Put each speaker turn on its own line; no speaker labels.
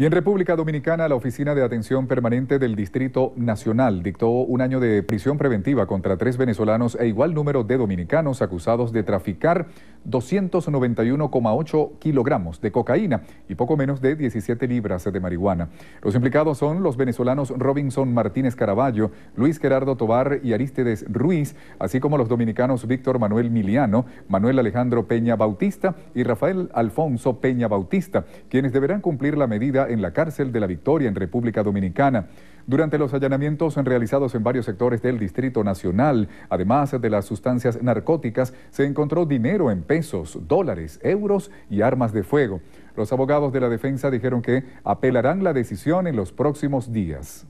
Y en República Dominicana, la Oficina de Atención Permanente del Distrito Nacional dictó un año de prisión preventiva contra tres venezolanos e igual número de dominicanos acusados de traficar 291,8 kilogramos de cocaína y poco menos de 17 libras de marihuana. Los implicados son los venezolanos Robinson Martínez Caraballo, Luis Gerardo Tobar y Aristides Ruiz, así como los dominicanos Víctor Manuel Miliano, Manuel Alejandro Peña Bautista y Rafael Alfonso Peña Bautista, quienes deberán cumplir la medida en la cárcel de la Victoria en República Dominicana. Durante los allanamientos realizados en varios sectores del Distrito Nacional, además de las sustancias narcóticas, se encontró dinero en pesos, dólares, euros y armas de fuego. Los abogados de la defensa dijeron que apelarán la decisión en los próximos días.